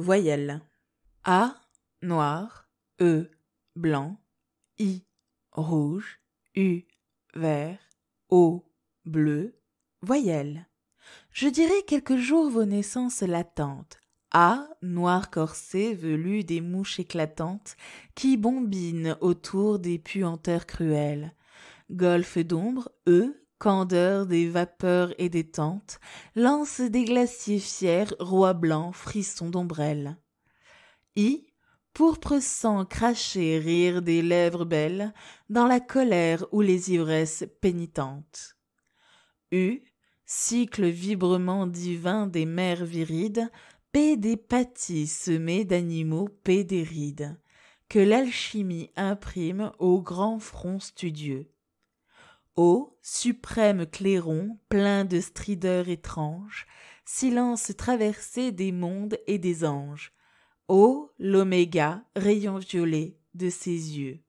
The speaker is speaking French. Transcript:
Voyelles. A, noir. E, blanc. I, rouge. U, vert. O, bleu. Voyelles. Je dirai quelques jours vos naissances latentes. A, noir corsé, velu des mouches éclatantes qui bombinent autour des puanteurs cruelles. Golfe d'ombre, E, candeur des vapeurs et des tentes, lance des glaciers fiers, rois blancs, frisson d'ombrelle. I, pourpre sang cracher rire des lèvres belles, dans la colère ou les ivresses pénitentes. U, cycle vibrement divin des mers virides, paix des pâtis semées d'animaux, paix des rides, que l'alchimie imprime au grand front studieux. Ô suprême clairon, plein de strideurs étranges, silence traversé des mondes et des anges. Ô l'oméga, rayon violet de ses yeux.